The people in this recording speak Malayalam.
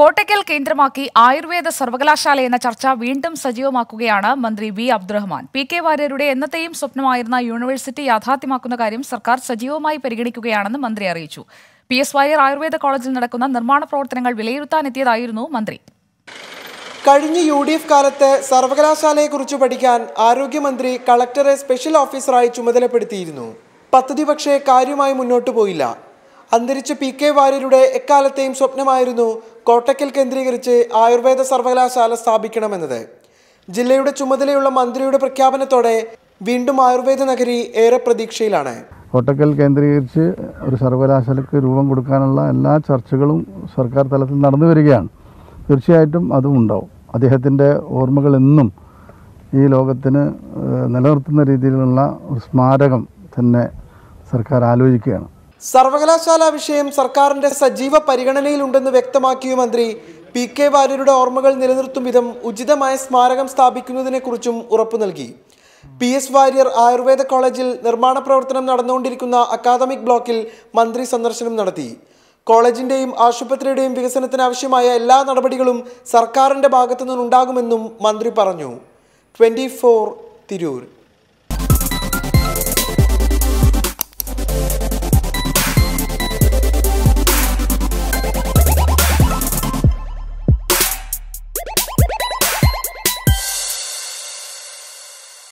കോട്ടയ്ക്കൽ കേന്ദ്രമാക്കി ആയുർവേദ സർവകലാശാല എന്ന ചർച്ച വീണ്ടും സജീവമാക്കുകയാണ് മന്ത്രി വി അബ്ദുറഹ്മാൻ പി കെ വാര്യരുടെ എന്നത്തെയും സ്വപ്നമായിരുന്ന യൂണിവേഴ്സിറ്റി യാഥാർത്ഥ്യമാക്കുന്ന കാര്യം സർക്കാർ സജീവമായി പരിഗണിക്കുകയാണെന്ന് മന്ത്രി അറിയിച്ചു പി എസ് വാര്യർ ആയുർവേദ കോളേജിൽ നടക്കുന്ന നിർമ്മാണ പ്രവർത്തനങ്ങൾ വിലയിരുത്താനെത്തിയതായിരുന്നു മന്ത്രി കഴിഞ്ഞ യു ഡി എഫ് കാലത്ത് സർവകലാശാലയെക്കുറിച്ച് പഠിക്കാൻ ആരോഗ്യമന്ത്രി കളക്ടറെ സ്പെഷ്യൽ ഓഫീസറായി ചുമതലപ്പെടുത്തിയിരുന്നു പദ്ധതി പക്ഷേ കാര്യമായി മുന്നോട്ടു പോയില്ല അന്തരിച്ച പി കെ വാര്യരുടെ എക്കാലത്തെയും സ്വപ്നമായിരുന്നു കോട്ടക്കൽ കേന്ദ്രീകരിച്ച് ആയുർവേദ സർവകലാശാല സ്ഥാപിക്കണമെന്നത് ജില്ലയുടെ ചുമതലയുള്ള മന്ത്രിയുടെ പ്രഖ്യാപനത്തോടെ വീണ്ടും ആയുർവേദ നഗരി ഏറെ പ്രതീക്ഷയിലാണ് കോട്ടക്കൽ കേന്ദ്രീകരിച്ച് ഒരു സർവകലാശാലയ്ക്ക് രൂപം കൊടുക്കാനുള്ള എല്ലാ ചർച്ചകളും സർക്കാർ തലത്തിൽ നടന്നു വരികയാണ് തീർച്ചയായിട്ടും അതും ഉണ്ടാവും അദ്ദേഹത്തിൻ്റെ ഓർമ്മകൾ എന്നും ഈ ലോകത്തിന് നിലനിർത്തുന്ന രീതിയിലുള്ള ഒരു സ്മാരകം തന്നെ സർക്കാർ ആലോചിക്കുകയാണ് സർവകലാശാല വിഷയം സർക്കാരിന്റെ സജീവ പരിഗണനയിലുണ്ടെന്ന് വ്യക്തമാക്കിയ മന്ത്രി പി കെ വാര്യരുടെ ഓർമ്മകൾ നിലനിർത്തും വിധം ഉചിതമായ സ്മാരകം സ്ഥാപിക്കുന്നതിനെക്കുറിച്ചും ഉറപ്പു നൽകി പി എസ് വാര്യർ ആയുർവേദ കോളേജിൽ നിർമ്മാണ പ്രവർത്തനം നടന്നുകൊണ്ടിരിക്കുന്ന അക്കാദമിക് ബ്ലോക്കിൽ മന്ത്രി സന്ദർശനം നടത്തി കോളേജിന്റെയും ആശുപത്രിയുടെയും വികസനത്തിനാവശ്യമായ എല്ലാ നടപടികളും സർക്കാരിന്റെ ഭാഗത്തു നിന്നുണ്ടാകുമെന്നും മന്ത്രി പറഞ്ഞു ട്വന്റി ഫോർ തിരൂർ